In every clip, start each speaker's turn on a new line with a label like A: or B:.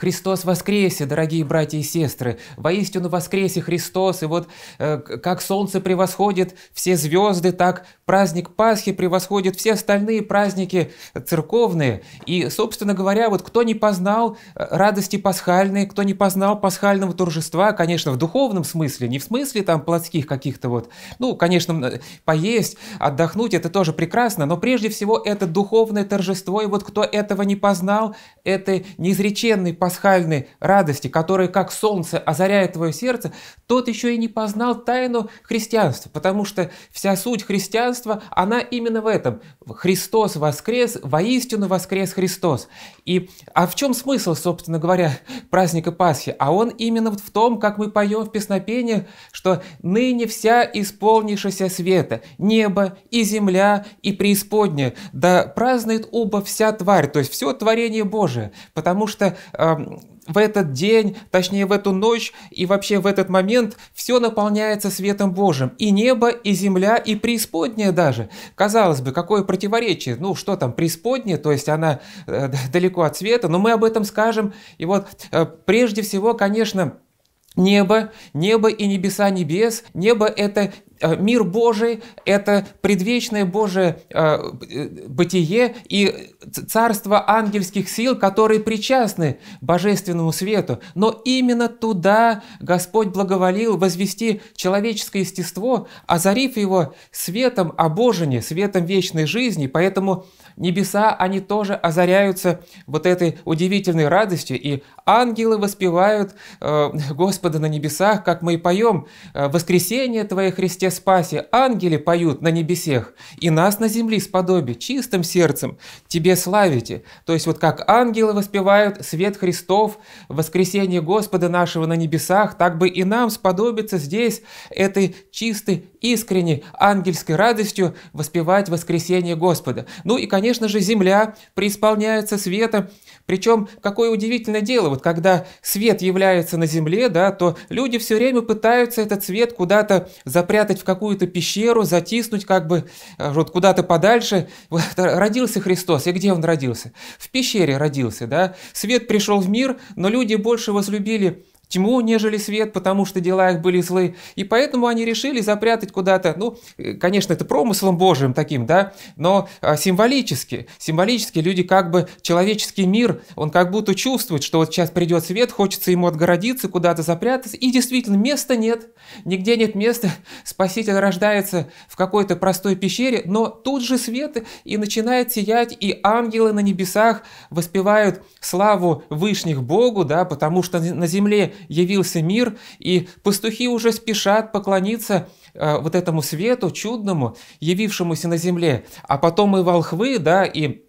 A: Христос воскресе, дорогие братья и сестры! Воистину воскресе Христос! И вот э, как солнце превосходит все звезды, так праздник Пасхи превосходит все остальные праздники церковные. И, собственно говоря, вот кто не познал э, радости пасхальной, кто не познал пасхального торжества, конечно, в духовном смысле, не в смысле там плотских каких-то вот, ну, конечно, поесть, отдохнуть, это тоже прекрасно, но прежде всего это духовное торжество, и вот кто этого не познал, это неизреченный пасхальный пасхальной радости, которая как солнце озаряет твое сердце, тот еще и не познал тайну христианства, потому что вся суть христианства, она именно в этом. Христос воскрес, воистину воскрес Христос. И, а в чем смысл, собственно говоря, праздника Пасхи? А он именно в том, как мы поем в песнопениях, что «ныне вся исполнившаяся света, небо и земля и преисподняя, да празднует оба вся тварь», то есть все творение Божие, потому что э, в этот день, точнее в эту ночь и вообще в этот момент все наполняется светом Божьим. И небо, и земля, и преисподняя даже. Казалось бы, какое противоречие. Ну что там, преисподняя, то есть она э, далеко от света, но мы об этом скажем. И вот э, прежде всего, конечно, Небо, небо и небеса небес. Небо – это Э, мир Божий – это предвечное Божие э, э, бытие и царство ангельских сил, которые причастны божественному свету. Но именно туда Господь благоволил возвести человеческое естество, озарив его светом обожения, светом вечной жизни. Поэтому небеса, они тоже озаряются вот этой удивительной радостью, и ангелы воспевают Господа на небесах, как мы и поем «Воскресение Твое, Христе, спаси, ангели поют на небесех, и нас на земле сподоби, чистым сердцем Тебе славите». То есть вот как ангелы воспевают свет Христов, воскресение Господа нашего на небесах, так бы и нам сподобится здесь этой чистой, искренней, ангельской радостью воспевать воскресение Господа. Ну и, конечно же, земля преисполняется светом. причем, какое удивительное дело, вот когда свет является на земле, да, то люди все время пытаются этот свет куда-то запрятать в какую-то пещеру, затиснуть как бы э, вот куда-то подальше. Вот, э, родился Христос, и где Он родился? В пещере родился, да? Свет пришел в мир, но люди больше возлюбили тьму, нежели свет, потому что дела их были злы. И поэтому они решили запрятать куда-то, ну, конечно, это промыслом Божьим таким, да, но а, символически. Символически люди как бы, человеческий мир, он как будто чувствует, что вот сейчас придет свет, хочется ему отгородиться, куда-то запрятаться. И действительно, места нет, нигде нет места. Спаситель рождается в какой-то простой пещере, но тут же свет и начинает сиять, и ангелы на небесах воспевают славу Вышних Богу, да, потому что на земле явился мир, и пастухи уже спешат поклониться э, вот этому свету чудному, явившемуся на земле, а потом и волхвы, да, и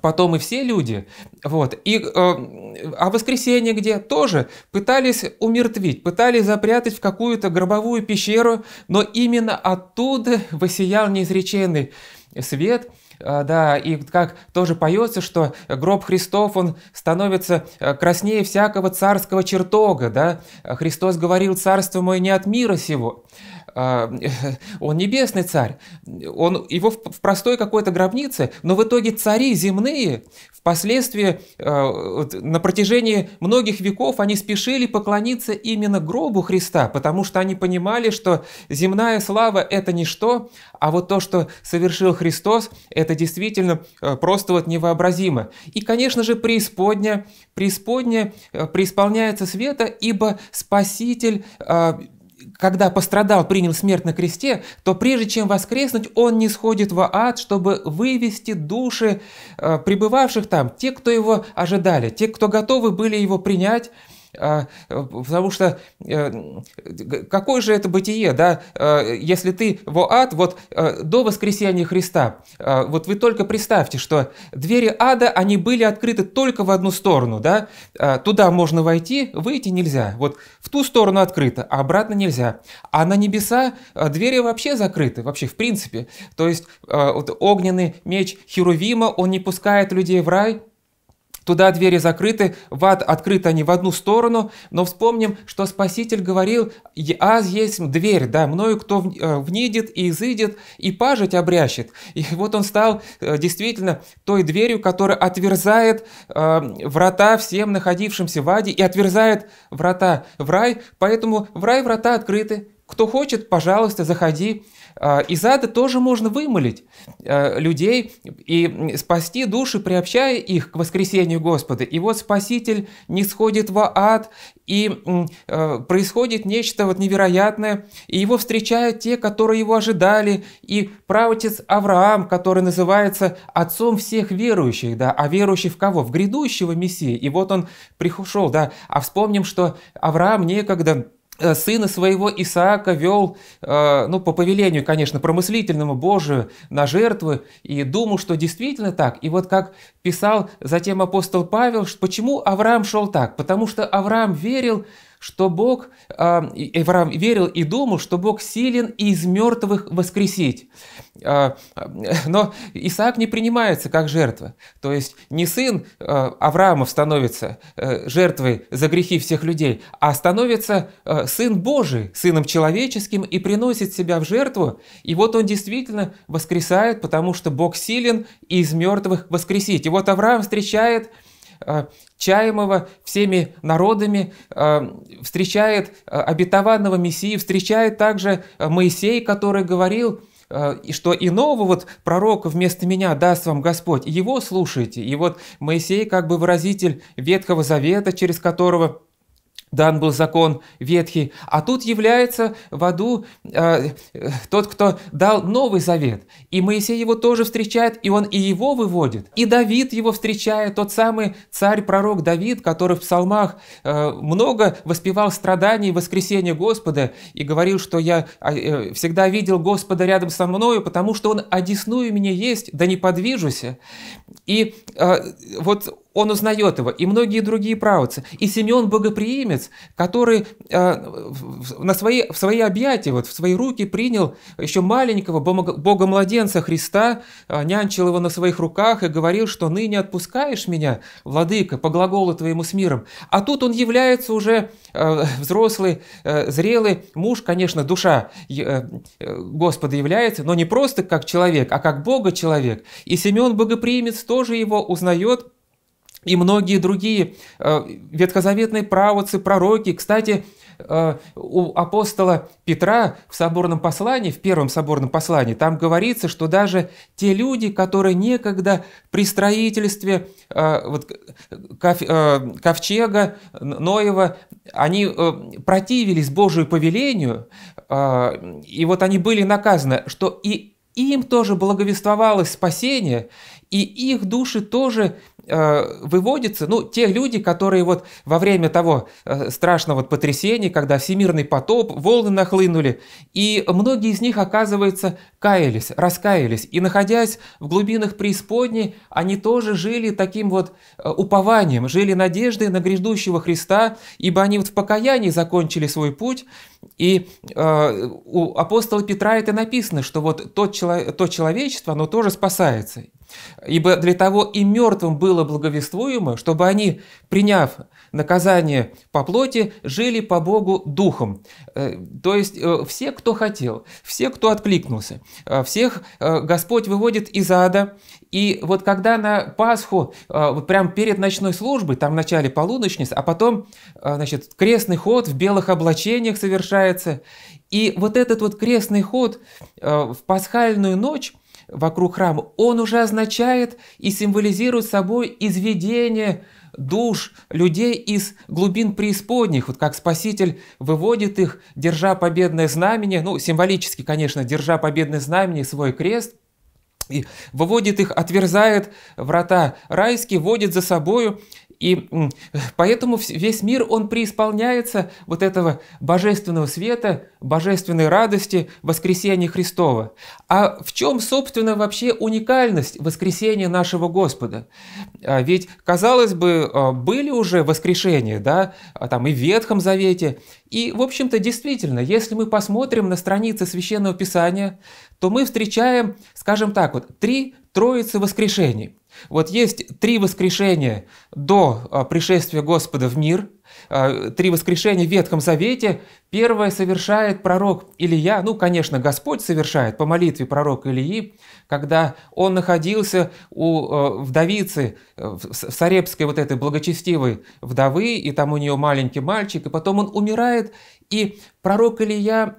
A: потом и все люди, вот, и, э, а воскресенье где тоже пытались умертвить, пытались запрятать в какую-то гробовую пещеру, но именно оттуда высиял неизреченный свет – а, да, и как тоже поется, что гроб Христов, он становится э, краснее всякого царского чертога, да, Христос говорил, царство мое не от мира сего, а, он небесный царь, он, его в, в простой какой-то гробнице, но в итоге цари земные впоследствии а, на протяжении многих веков они спешили поклониться именно гробу Христа, потому что они понимали, что земная слава – это ничто, а вот то, что совершил Христос, это действительно а, просто вот невообразимо. И, конечно же, преисподня, преисподня преисполняется света, ибо Спаситель когда пострадал, принял смерть на кресте, то прежде чем воскреснуть, он не сходит в ад, чтобы вывести души э, пребывавших там, те, кто его ожидали, те, кто готовы были его принять, а, э, потому что э, какое же это бытие, да, э, если ты во ад, вот до воскресения Христа, вот вы только представьте, что двери ада, они были открыты только в одну сторону, да, туда можно войти, выйти нельзя, вот в ту сторону открыто, а обратно нельзя. А на небеса двери вообще закрыты, вообще в принципе, то есть вот огненный меч Херувима, он не пускает людей в рай, Туда двери закрыты, в ад открыты они в одну сторону, но вспомним, что Спаситель говорил, А есть дверь, да, мною кто э, внидит и изыдет, и пажить обрящет. И вот он стал э, действительно той дверью, которая отверзает э, врата всем находившимся в аде и отверзает врата в рай, поэтому в рай врата открыты. Кто хочет, пожалуйста, заходи. Из ада тоже можно вымолить а, людей и спасти души, приобщая их к воскресению Господа. И вот Спаситель не сходит во ад, и а, происходит нечто вот невероятное, и его встречают те, которые его ожидали, и правотец Авраам, который называется отцом всех верующих, да, а верующий в кого? В грядущего Мессии. И вот он пришел, да, а вспомним, что Авраам некогда Э, сына своего Исаака вел, э, ну, по повелению, конечно, промыслительному Божию на жертвы, и думал, что действительно так. И вот как писал затем апостол Павел, почему Авраам шел так? Потому что Авраам верил, что Бог, а, Авраам верил и думал, что Бог силен из мертвых воскресить. А, но Исаак не принимается как жертва. То есть не сын а, Авраамов становится э, жертвой за грехи всех людей, а становится э, сын Божий, сыном человеческим и приносит себя в жертву. И вот он действительно воскресает, потому что Бог силен из мертвых воскресить. И вот Авраам встречает Э, чаемого всеми народами, э, встречает э, обетованного Мессии, встречает также Моисей, который говорил, и что иного вот пророка вместо меня даст вам Господь, его слушайте. И вот Моисей как бы выразитель Ветхого Завета, через которого дан был закон ветхий, а тут является в аду э, э, тот, кто дал Новый Завет. И Моисей его тоже встречает, и он и его выводит. И Давид его встречает, тот самый царь-пророк Давид, который в псалмах э, много воспевал страданий и воскресения Господа, и говорил, что я а, э, всегда видел Господа рядом со мною, потому что Он одесную меня есть, да не подвижуся. И э, вот он узнает его, и многие другие правоцы, и Симеон Богоприимец, который э, в, на свои, в свои объятия, вот, в свои руки принял еще маленького богомладенца Христа, э, нянчил его на своих руках и говорил, что ныне отпускаешь меня, владыка, по глаголу твоему с миром. А тут он является уже э, взрослый, э, зрелый муж, конечно, душа э, э, Господа является, но не просто как человек, а как Бога человек. И Симеон Богоприимец тоже его узнает, и многие другие э, ветхозаветные правоцы, пророки. Кстати, э, у апостола Петра в соборном послании, в первом соборном послании, там говорится, что даже те люди, которые некогда при строительстве э, вот, ковчега Ноева, они противились Божию повелению, и вот они были наказаны, что и им тоже благовествовалось спасение, и их души тоже Э, выводится, ну, те люди, которые вот во время того э, страшного вот потрясения, когда всемирный потоп, волны нахлынули, и многие из них, оказывается, каялись, раскаялись, и находясь в глубинах преисподней, они тоже жили таким вот э, упованием, жили надеждой на грядущего Христа, ибо они вот в покаянии закончили свой путь, и э, у апостола Петра это написано, что вот тот чело, то человечество, оно тоже спасается. Ибо для того и мертвым было благовествуемо, чтобы они, приняв наказание по плоти, жили по Богу духом. Э, то есть э, все, кто хотел, все, кто откликнулся, э, всех Господь выводит из ада. И вот когда на Пасху, вот прямо перед ночной службой, там вначале полуночница, а потом, значит, крестный ход в белых облачениях совершается. И вот этот вот крестный ход в пасхальную ночь, вокруг храма, он уже означает и символизирует собой изведение душ людей из глубин преисподних, вот как Спаситель выводит их, держа победное знамение, ну, символически, конечно, держа победное знамение, свой крест, и выводит их, отверзает врата райские, водит за собою, и поэтому весь мир, он преисполняется вот этого божественного света, божественной радости воскресения Христова. А в чем, собственно, вообще уникальность воскресения нашего Господа? А ведь, казалось бы, а, были уже воскрешения, да, а там и в Ветхом Завете, и, в общем-то, действительно, если мы посмотрим на страницы Священного Писания, то мы встречаем, скажем так, вот три троицы воскрешений – вот есть три воскрешения до а, пришествия Господа в мир, а, три воскрешения в Ветхом Завете. Первое совершает пророк Илья, ну, конечно, Господь совершает по молитве пророка Ильи, когда он находился у а, вдовицы, э, в Сарепской вот этой благочестивой вдовы, и там у нее маленький мальчик, и потом он умирает, и пророк Илья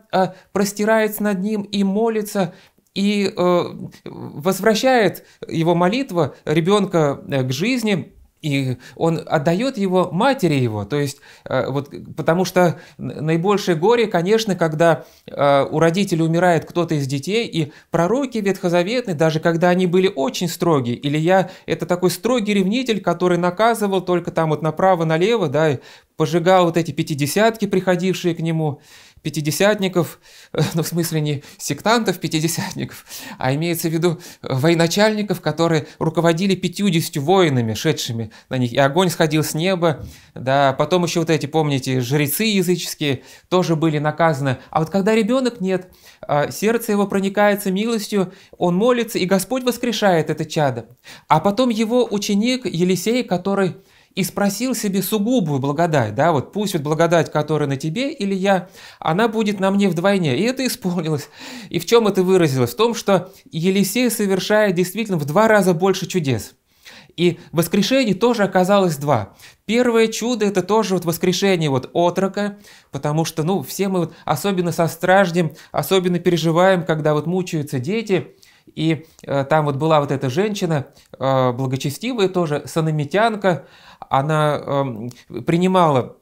A: простирается над ним и молится, и э, возвращает его молитва ребенка э, к жизни, и он отдает его матери его, то есть э, вот потому что наибольшее горе, конечно, когда у родителей умирает кто-то из детей, и пророки ветхозаветные, даже когда они были очень строгие, или я это такой строгий ревнитель, который наказывал только там вот направо-налево, да, пожигал вот эти пятидесятки, приходившие к нему, пятидесятников, э, ну в смысле не сектантов пятидесятников, а имеется в виду военачальников, которые руководили пятьюдесятью воинами, шедшими на них, и огонь сходил с неба, да, потом еще вот эти, помните, жрецы языческие тоже были наказаны, а вот когда ребенок нет, э, сердце его проникается милостью, он молится, и Господь воскрешает это чадо, а потом его ученик Елисей, который и спросил себе сугубую благодать, да, вот пусть вот благодать, которая на тебе или я, она будет на мне вдвойне. И это исполнилось. И в чем это выразилось? В том, что Елисей совершает действительно в два раза больше чудес. И воскрешений тоже оказалось два. Первое чудо – это тоже вот воскрешение вот отрока, потому что, ну, все мы вот особенно со страждем особенно переживаем, когда вот мучаются дети, и э, там вот была вот эта женщина, э, благочестивая тоже, санамитянка, она эм, принимала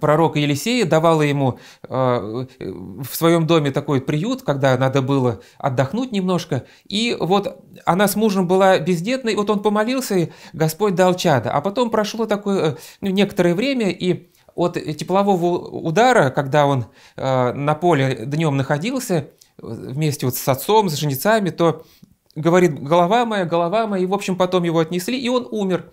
A: пророка Елисея, давала ему э, в своем доме такой приют, когда надо было отдохнуть немножко. И вот она с мужем была бездетной, вот он помолился, и Господь дал чада. А потом прошло такое э, ну, некоторое время, и от теплового удара, когда он э, на поле днем находился, вместе вот с отцом, с женицами, то говорит, голова моя, голова моя, и, в общем, потом его отнесли, и он умер.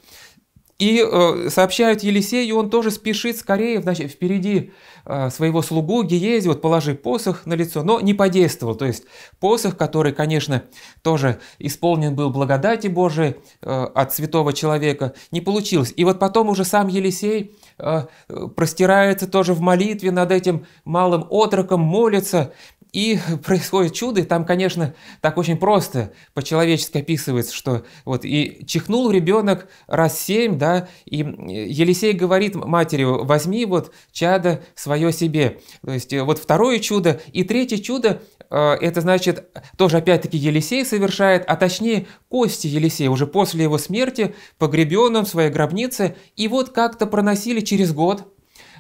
A: И э, сообщают Елисею, он тоже спешит скорее, значит, впереди э, своего слугу Гиези, вот положи посох на лицо, но не подействовал. То есть посох, который, конечно, тоже исполнен был благодати Божией э, от святого человека, не получилось. И вот потом уже сам Елисей э, э простирается тоже в молитве над этим малым отроком, молится, и происходит чудо, и там, конечно, так очень просто по-человечески описывается, что вот и чихнул ребенок раз семь, да, и Елисей говорит матери, возьми вот чадо свое себе. То есть э, вот второе чудо, и третье чудо, э, это значит, тоже опять-таки Елисей совершает, а точнее кости Елисея уже после его смерти погребен он в своей гробнице, и вот как-то проносили через год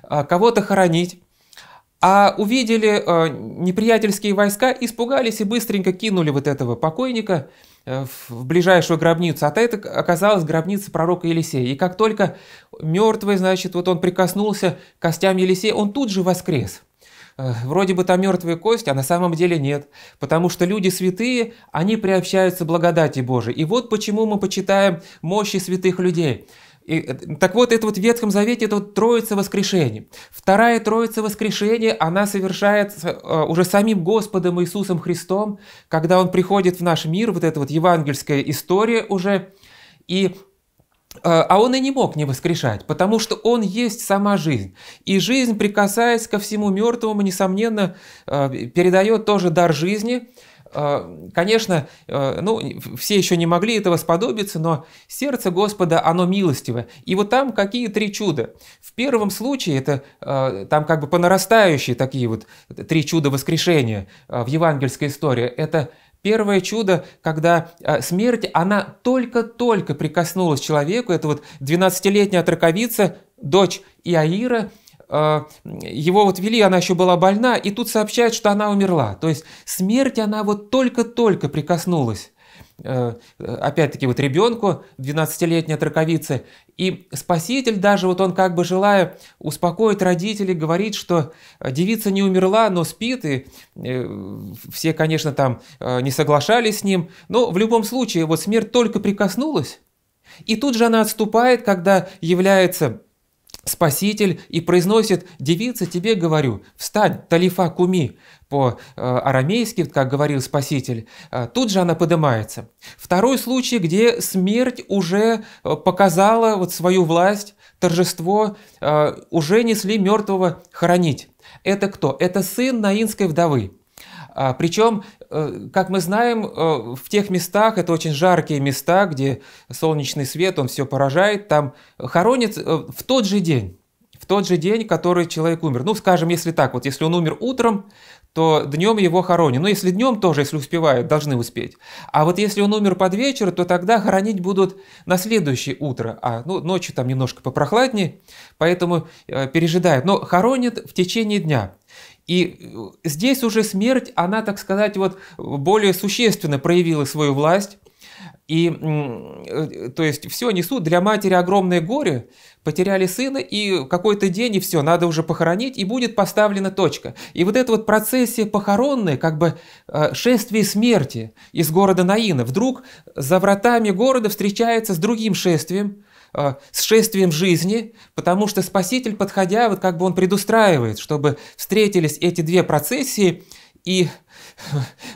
A: э, кого-то хоронить, а увидели э, неприятельские войска, испугались и быстренько кинули вот этого покойника э, в ближайшую гробницу. А это оказалась гробница пророка Елисея. И как только мертвый, значит, вот он прикоснулся к костям Елисея, он тут же воскрес. Э, вроде бы там мертвые кости, а на самом деле нет. Потому что люди святые, они приобщаются благодати Божией. И вот почему мы почитаем мощи святых людей – и, э, так вот, это вот в Ветхом Завете, это вот Троица Воскрешения. Вторая Троица Воскрешения, она совершается э, уже самим Господом Иисусом Христом, когда Он приходит в наш мир, вот эта вот евангельская история уже, и э, а он и не мог не воскрешать, потому что он есть сама жизнь. И жизнь, прикасаясь ко всему мертвому, несомненно, передает тоже дар жизни, а, конечно, э, ну, все еще не могли этого сподобиться, но сердце Господа, оно милостиво. И вот там какие три чуда. В первом случае это э, там как бы по нарастающей такие вот три чуда воскрешения э, в евангельской истории. Это Первое чудо, когда смерть, она только-только прикоснулась человеку, это вот 12-летняя отраковица, дочь Иаира – его вот вели, она еще была больна, и тут сообщают, что она умерла. То есть смерть она вот только-только прикоснулась э, опять-таки вот ребенку, 12-летняя траковица, и спаситель даже, вот он как бы желая успокоить родителей, говорит, что э, девица не умерла, но спит, и э, все, конечно, там не соглашались с ним, но в любом случае вот смерть только прикоснулась, и тут же она отступает, когда является Спаситель и произносит «Девица, тебе говорю, встань, талифа куми» по-арамейски, как говорил Спаситель. Э, тут же она поднимается. Второй случай, где смерть уже э, показала вот свою власть, торжество, э, уже несли мертвого хоронить. Это кто? Это сын наинской вдовы. А, Причем Э, как мы знаем, э, в тех местах, это очень жаркие места, где солнечный свет, он все поражает, там хоронят э, в тот же день в тот же день, который человек умер. Ну, скажем, если так, вот если он умер утром, то днем его хоронят. Ну, если днем тоже, если успевают, должны успеть. А вот если он умер под вечер, то тогда хоронить будут на следующее утро. А, ну, ночью там немножко попрохладнее, поэтому э, пережидают. Но хоронят в течение дня. И э, здесь уже смерть, она, так сказать, вот более существенно проявила свою власть. И, э, то есть, все, несут для матери огромное горе, потеряли сына, и какой-то день, и все, надо уже похоронить, и будет поставлена точка. И вот эта вот процессия похоронная, как бы э, шествие смерти из города Наина, вдруг за вратами города встречается с другим шествием, Э, с шествием жизни, потому что Спаситель, подходя, вот как бы он предустраивает, чтобы встретились эти две процессии, и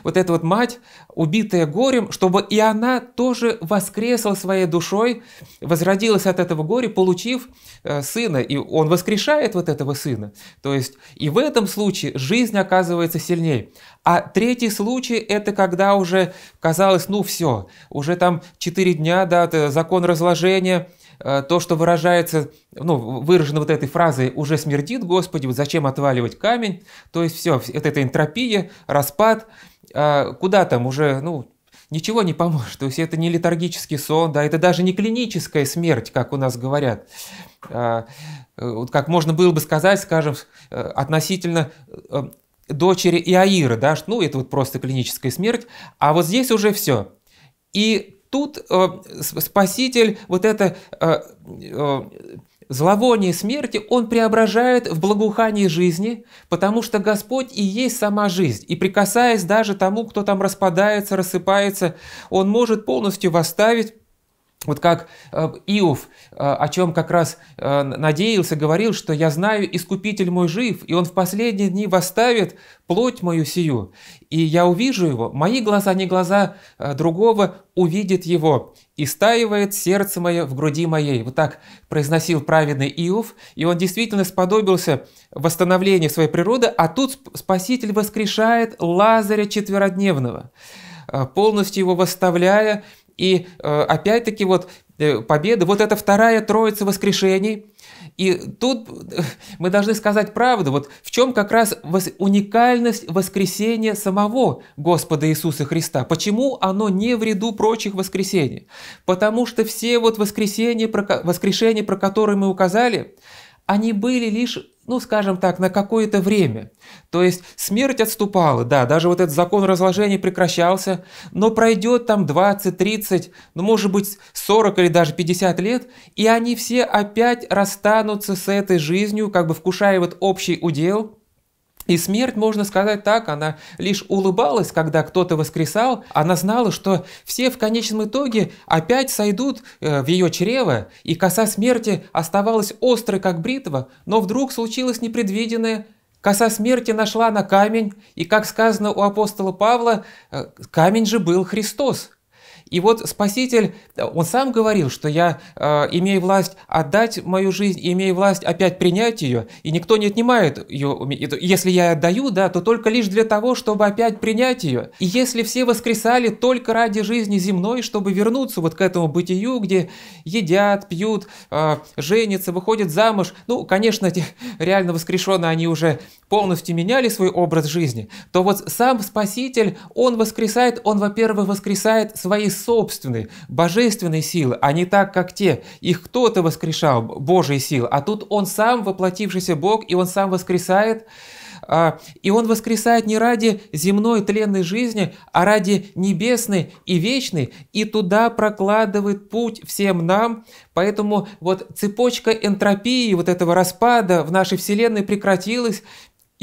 A: вот эта вот мать, убитая горем, чтобы и она тоже воскресла своей душой, возродилась от этого горя, получив э, сына. И он воскрешает вот этого сына. То есть и в этом случае жизнь оказывается сильнее. А третий случай – это когда уже казалось, ну все, уже там четыре дня, да, закон разложения – Э, то, что выражается, ну, выражено вот этой фразой «уже смердит, Господи, вот зачем отваливать камень?» То есть все, это, это энтропия, распад, э, куда там уже, ну, ничего не поможет. То есть это не летаргический сон, да, это даже не клиническая смерть, как у нас говорят. Э, вот Как можно было бы сказать, скажем, относительно дочери Иаира, да, ну, это вот просто клиническая смерть, а вот здесь уже все. И тут э, Спаситель вот это э, э, зловоние смерти он преображает в благоухание жизни, потому что Господь и есть сама жизнь. И прикасаясь даже тому, кто там распадается, рассыпается, он может полностью восставить вот как э, Иов, э, о чем как раз э, надеялся, говорил, что «я знаю, Искупитель мой жив, и он в последние дни восставит плоть мою сию, и я увижу его, мои глаза, не глаза другого, увидит его, и стаивает сердце мое в груди моей». Вот так произносил праведный Иов, и он действительно сподобился восстановлению своей природы, а тут Спаситель воскрешает Лазаря четверодневного, полностью его восставляя, и э, опять-таки вот э, победы, вот это вторая троица воскрешений. И тут э, мы должны сказать правду, вот в чем как раз уникальность воскресения самого Господа Иисуса Христа. Почему оно не в ряду прочих воскресений? Потому что все вот воскресения, воскрешения, про которые мы указали, они были лишь ну, скажем так, на какое-то время. То есть смерть отступала, да, даже вот этот закон разложения прекращался, но пройдет там 20, 30, ну, может быть, 40 или даже 50 лет, и они все опять расстанутся с этой жизнью, как бы вкушая вот общий удел, и смерть, можно сказать так, она лишь улыбалась, когда кто-то воскресал. Она знала, что все в конечном итоге опять сойдут э, в ее чрево, и коса смерти оставалась острой, как бритва, но вдруг случилось непредвиденное. Коса смерти нашла на камень, и, как сказано у апостола Павла, э, камень же был Христос. И вот Спаситель, он сам говорил, что я э, имею власть отдать мою жизнь, имею власть опять принять ее, и никто не отнимает ее. Если я отдаю, да, то только лишь для того, чтобы опять принять ее. И если все воскресали только ради жизни земной, чтобы вернуться вот к этому бытию, где едят, пьют, э, женятся, выходят замуж, ну, конечно, эти реально воскрешенные, они уже полностью меняли свой образ жизни, то вот сам Спаситель, он воскресает, он, во-первых, воскресает свои собственной, божественной силы, а не так, как те. Их кто-то воскрешал, Божьей силы, а тут Он сам воплотившийся Бог, и Он сам воскресает. А, и Он воскресает не ради земной тленной жизни, а ради небесной и вечной, и туда прокладывает путь всем нам. Поэтому вот цепочка энтропии, вот этого распада в нашей Вселенной прекратилась,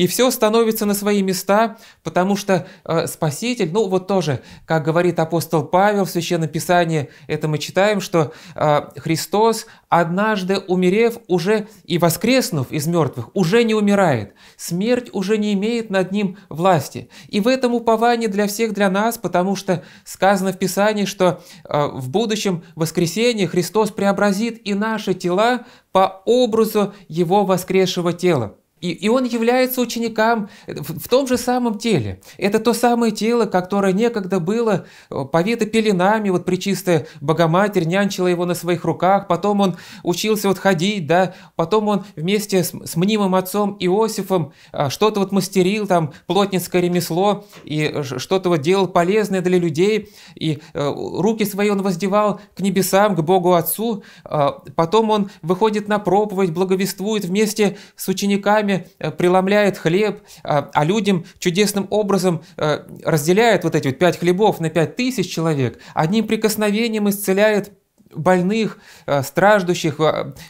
A: и все становится на свои места, потому что э, Спаситель, ну вот тоже, как говорит апостол Павел в Священном Писании, это мы читаем, что э, Христос, однажды умерев уже и воскреснув из мертвых, уже не умирает, смерть уже не имеет над ним власти. И в этом упование для всех, для нас, потому что сказано в Писании, что э, в будущем воскресенье Христос преобразит и наши тела по образу Его воскресшего тела. И, и он является ученикам в, в том же самом теле. Это то самое тело, которое некогда было э, повито пеленами, вот причистая Богоматерь нянчила его на своих руках, потом он учился вот ходить, да, потом он вместе с, с мнимым отцом Иосифом э, что-то вот мастерил, там, плотницкое ремесло, и что-то вот делал полезное для людей, и э, руки свои он воздевал к небесам, к Богу Отцу, потом он выходит на проповедь, благовествует вместе с учениками, руками э, преломляет хлеб, а, а людям чудесным образом э, разделяет вот эти вот пять хлебов на пять тысяч человек, одним прикосновением исцеляет больных, э, страждущих,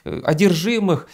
A: одержимых,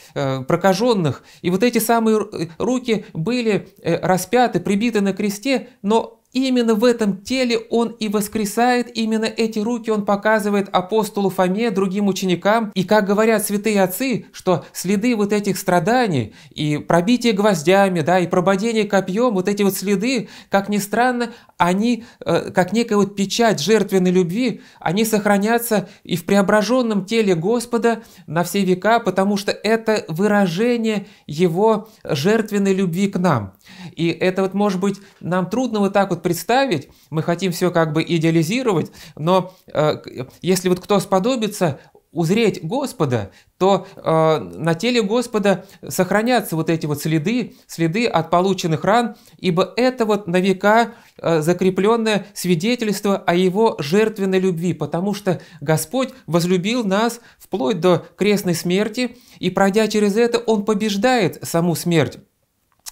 A: прокаженных. И вот эти самые руки были распяты, прибиты на кресте, но Именно в этом теле он и воскресает, именно эти руки он показывает апостолу Фоме, другим ученикам. И как говорят святые отцы, что следы вот этих страданий и пробитие гвоздями, да, и прободение копьем, вот эти вот следы, как ни странно, они, э, как некая вот печать жертвенной любви, они сохранятся и в преображенном теле Господа на все века, потому что это выражение Его жертвенной любви к нам. И это вот, может быть, нам трудно вот так вот представить, мы хотим все как бы идеализировать, но э, если вот кто сподобится узреть Господа, то э, на теле Господа сохранятся вот эти вот следы, следы от полученных ран, ибо это вот на века э, закрепленное свидетельство о Его жертвенной любви, потому что Господь возлюбил нас вплоть до крестной смерти, и пройдя через это, Он побеждает саму смерть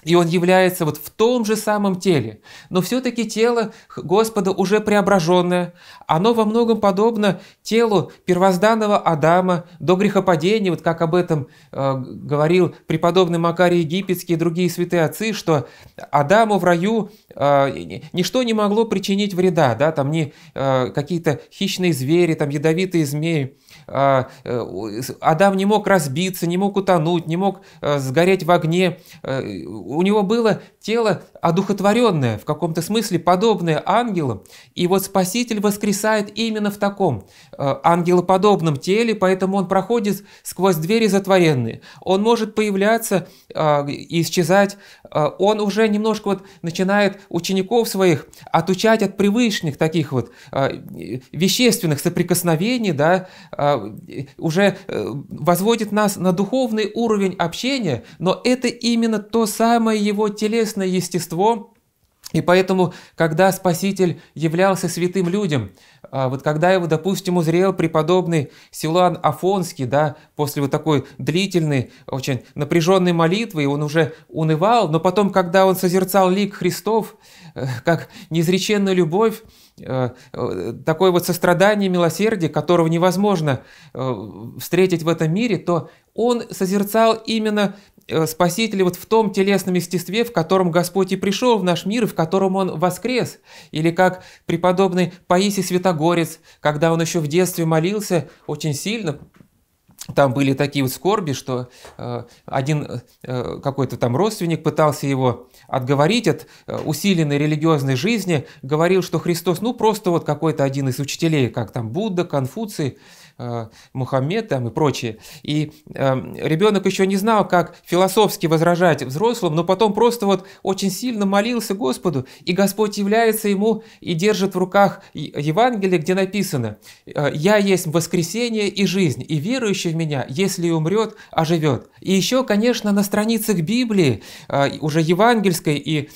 A: и он является вот в том же самом теле. Но все-таки тело Господа уже преображенное. Оно во многом подобно телу первозданного Адама до грехопадения, вот как об этом э, говорил преподобный Макарий Египетский и другие святые отцы, что Адаму в раю э, ничто не могло причинить вреда, да, там не э, какие-то хищные звери, там ядовитые змеи. А, э, Адам не мог разбиться, не мог утонуть, не мог э, сгореть в огне. Э, у него было тело одухотворенное, в каком-то смысле подобное ангелам. И вот Спаситель воскресает именно в таком ангелоподобном теле, поэтому он проходит сквозь двери затворенные. Он может появляться и исчезать. Он уже немножко вот начинает учеников своих отучать от привычных таких вот вещественных соприкосновений, да, Э, уже э, возводит нас на духовный уровень общения, но это именно то самое его телесное естество, и поэтому, когда Спаситель являлся святым людям, а, вот когда его, допустим, узрел преподобный Силуан Афонский, да, после вот такой длительной, очень напряженной молитвы, и он уже унывал, но потом, когда он созерцал лик Христов, э, как неизреченную любовь, э, э, такое вот сострадание, милосердие, которого невозможно встретить в этом мире, то он созерцал именно Э, Спаситель вот в том телесном естестве, в котором Господь и пришел в наш мир, и в котором Он воскрес. Или как преподобный Паисий Святогорец, когда он еще в детстве молился очень сильно, там были такие вот скорби, что э, один э, какой-то там родственник пытался его отговорить от усиленной религиозной жизни, говорил, что Христос, ну, просто вот какой-то один из учителей, как там Будда, Конфуций, Э, Мухаммед там и прочие. И эм, ребенок еще не знал, как философски возражать взрослым, но потом просто вот очень сильно молился Господу, и Господь является ему и держит в руках Евангелие, где написано «Э, «Я есть воскресение и жизнь, и верующий в меня, если умрет, оживет». И еще, конечно, на страницах Библии, э, уже евангельской и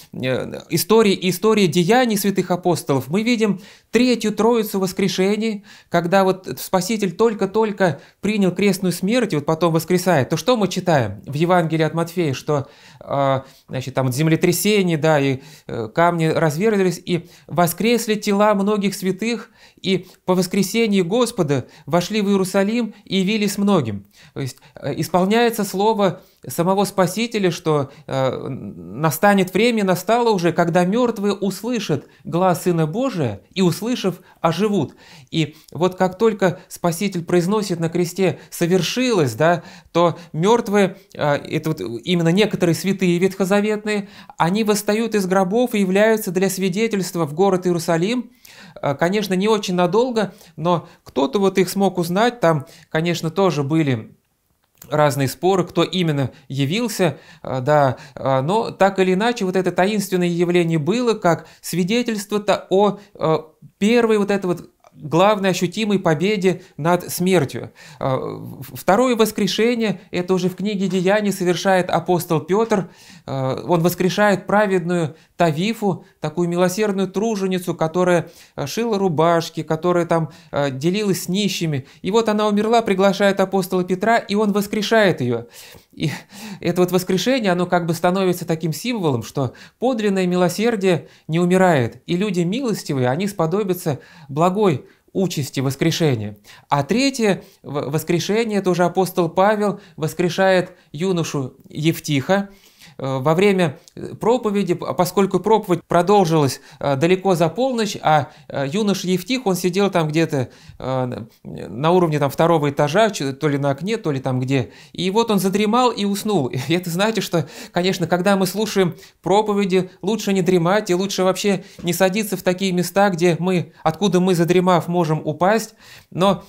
A: истории, и истории деяний святых апостолов, мы видим третью троицу воскрешений, когда вот Спаситель Спаситель только-только принял крестную смерть и вот потом воскресает, то что мы читаем в Евангелии от Матфея, что э, значит, там землетрясение, да, и э, камни разверзлись, и воскресли тела многих святых, и по воскресении Господа вошли в Иерусалим и явились многим. То есть э, исполняется слово самого Спасителя, что э, настанет время, настало уже, когда мертвые услышат глаз Сына Божия и, услышав, оживут. И вот как только Спаситель произносит на кресте «совершилось», да, то мертвые, э, это вот именно некоторые святые ветхозаветные, они восстают из гробов и являются для свидетельства в город Иерусалим, э, конечно, не очень надолго, но кто-то вот их смог узнать, там, конечно, тоже были разные споры, кто именно явился, э, да, э, но так или иначе вот это таинственное явление было как свидетельство -то о э, первой вот этой вот главной ощутимой победе над смертью. А, второе воскрешение, это уже в книге Деяний совершает апостол Петр, а, он воскрешает праведную Тавифу, такую милосердную труженицу, которая а, шила рубашки, которая там делилась с нищими. И вот она умерла, приглашает апостола Петра, и он воскрешает ее. И это вот воскрешение, оно как бы становится таким символом, что подлинное милосердие не умирает, и люди милостивые, они сподобятся благой участи воскрешения. А третье воскрешение, тоже апостол Павел воскрешает юношу Евтиха, Э, во время э, проповеди, поскольку проповедь продолжилась э, далеко за полночь, а юноша Евтих, он сидел там где-то на уровне там второго этажа, то ли на окне, то ли там где. И вот он задремал и уснул. И это знаете, что, конечно, когда мы слушаем проповеди, лучше не дремать и лучше вообще не садиться в такие места, где мы, откуда мы, задремав, можем упасть. Но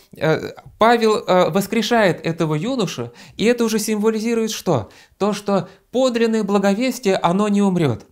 A: Павел э, воскрешает этого юношу, и это уже символизирует что? То, что подлинное благовестие, оно не умрет.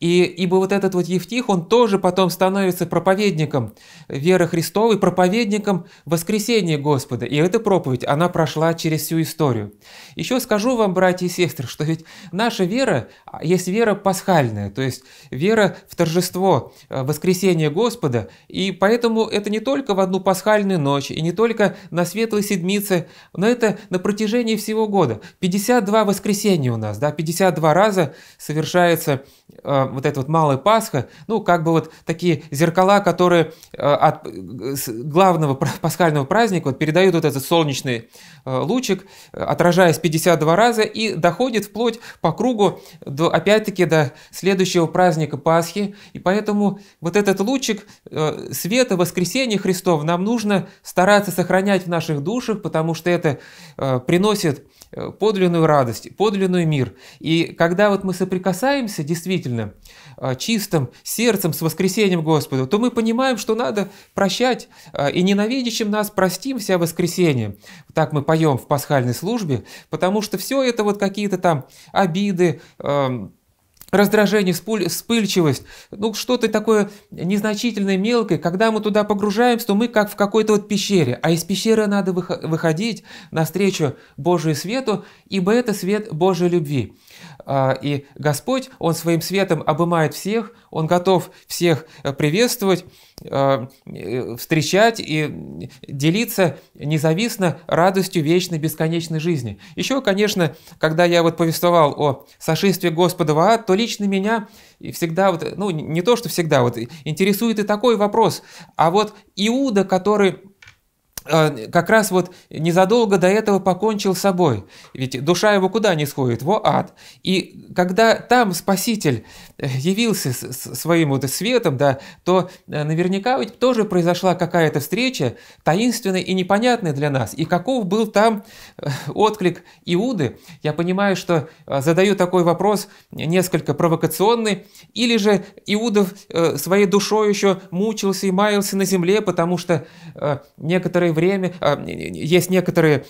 A: И, ибо вот этот вот Евтих, он тоже потом становится проповедником веры Христовой, проповедником воскресения Господа. И эта проповедь, она прошла через всю историю. Еще скажу вам, братья и сестры, что ведь наша вера а, есть вера пасхальная, то есть вера в торжество э, воскресения Господа. И поэтому это не только в одну пасхальную ночь, и не только на Светлой Седмице, но это на протяжении всего года. 52 воскресенья у нас, да, 52 раза совершается э, вот эта вот Малая Пасха, ну, как бы вот такие зеркала, которые э, от э, главного пасхального праздника вот передают вот этот солнечный э, лучик, отражаясь 52 раза, и доходит вплоть по кругу, до, опять-таки, до следующего праздника Пасхи. И поэтому вот этот лучик света воскресения Христов нам нужно стараться сохранять в наших душах, потому что это приносит Э, подлинную радость, подлинный мир. И когда вот мы соприкасаемся действительно э, чистым сердцем с воскресением Господа, то мы понимаем, что надо прощать э, и ненавидящим нас простим простимся воскресенье. Так мы поем в пасхальной службе, потому что все это вот какие-то там обиды, эм, раздражение, вспыльчивость, ну что-то такое незначительное, мелкое. Когда мы туда погружаемся, то мы как в какой-то вот пещере. А из пещеры надо выходить навстречу Божию свету, ибо это свет Божьей любви. А, и Господь, Он своим светом обымает всех, Он готов всех э, приветствовать, э, э, встречать и делиться независимо радостью вечной бесконечной жизни. Еще, конечно, когда я вот повествовал о сошествии Господа в ад, то лично меня всегда, вот, ну не то что всегда, вот интересует и такой вопрос, а вот Иуда, который а, как раз вот незадолго до этого покончил с собой. Ведь душа его куда не сходит? Во ад. И когда там Спаситель э, явился своим вот светом, да, то э, наверняка ведь тоже произошла какая-то встреча, таинственная и непонятная для нас. И каков был там э, отклик Иуды? Я понимаю, что задаю такой вопрос несколько провокационный. Или же Иудов своей душой еще мучился и маялся на земле, потому что некоторые некоторое время, а, есть некоторые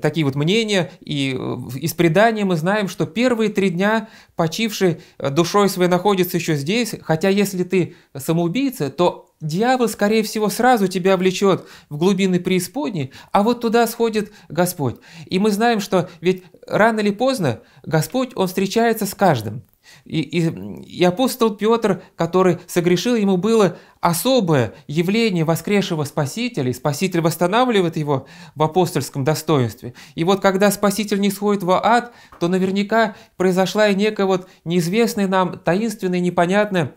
A: такие вот мнения, и э, из предания мы знаем, что первые три дня почивший э, душой своей находится еще здесь, хотя если ты самоубийца, то дьявол, скорее всего, сразу тебя влечет в глубины преисподней, а вот туда сходит Господь. И мы знаем, что ведь рано или поздно Господь, Он встречается с каждым – и, и, и апостол Петр, который согрешил, ему было особое явление воскресшего Спасителя, и Спаситель восстанавливает его в апостольском достоинстве. И вот когда Спаситель не сходит в ад, то наверняка произошла и некая вот неизвестная нам, таинственная, непонятная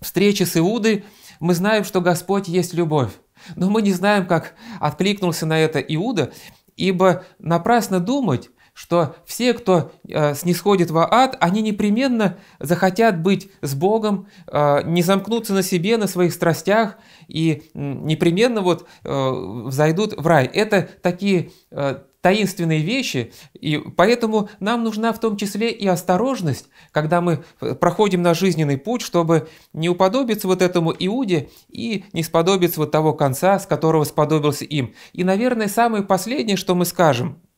A: встреча с Иудой. Мы знаем, что Господь есть любовь, но мы не знаем, как откликнулся на это Иуда, ибо напрасно думать, что все, кто э, снисходит во ад, они непременно захотят быть с Богом, э, не замкнуться на себе, на своих страстях и э, непременно вот э, зайдут в рай. Это такие э, таинственные вещи, и поэтому нам нужна в том числе и осторожность, когда мы э, проходим на жизненный путь, чтобы не уподобиться вот этому Иуде и не сподобиться вот того конца, с которого сподобился им. И, наверное, самое последнее, что мы скажем –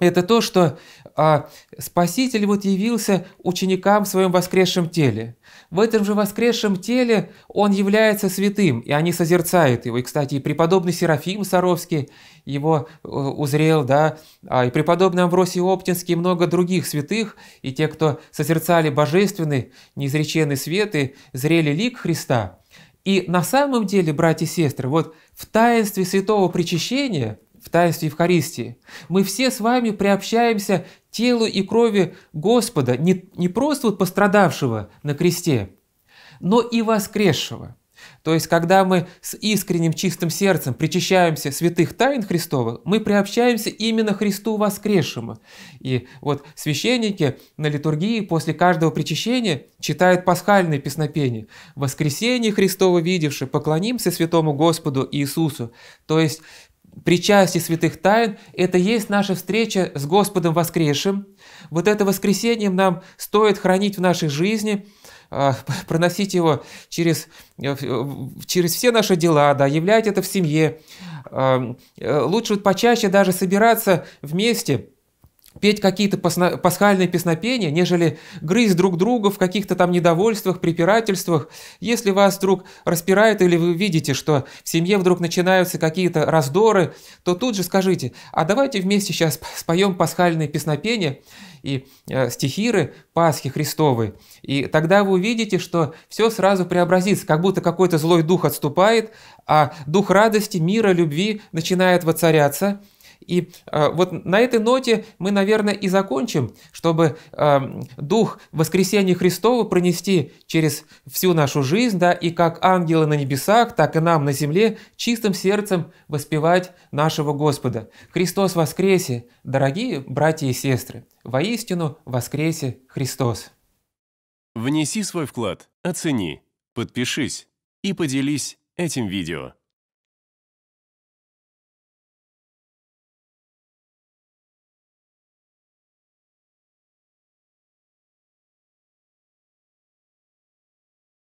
A: это то, что а, Спаситель вот явился ученикам в своем воскресшем теле. В этом же воскресшем теле он является святым, и они созерцают его. И, кстати, и преподобный Серафим Саровский его э, узрел, да, а, и преподобный Амвросий Оптинский, и много других святых, и те, кто созерцали божественный, неизреченный свет и зрели лик Христа. И на самом деле, братья и сестры, вот в таинстве святого причащения – в Таинстве Евхаристии. Мы все с вами приобщаемся телу и крови Господа, не, не просто вот пострадавшего на кресте, но и воскресшего. То есть, когда мы с искренним чистым сердцем причащаемся святых тайн Христовых, мы приобщаемся именно Христу воскресшему. И вот священники на литургии после каждого причащения читают пасхальное песнопение: «Воскресение Христово видевши, поклонимся святому Господу Иисусу». То есть, причастие святых тайн – это есть наша встреча с Господом воскресшим. Вот это воскресение нам стоит хранить в нашей жизни, а, проносить его через, э, через все наши дела, да, являть это в семье. А, э, лучше почаще даже собираться вместе, петь какие-то пасхальные песнопения, нежели грызть друг друга в каких-то там недовольствах, препирательствах. Если вас вдруг распирает или вы видите, что в семье вдруг начинаются какие-то раздоры, то тут же скажите, а давайте вместе сейчас споем пасхальные песнопения и э, стихиры Пасхи Христовой. И тогда вы увидите, что все сразу преобразится, как будто какой-то злой дух отступает, а дух радости, мира, любви начинает воцаряться – и а, вот на этой ноте мы, наверное, и закончим, чтобы а, дух воскресения Христова пронести через всю нашу жизнь, да, и как ангелы на небесах, так и нам на земле чистым сердцем воспевать нашего Господа. Христос воскресе, дорогие братья и сестры, воистину воскресе Христос. Внеси свой вклад, оцени, подпишись и поделись этим видео.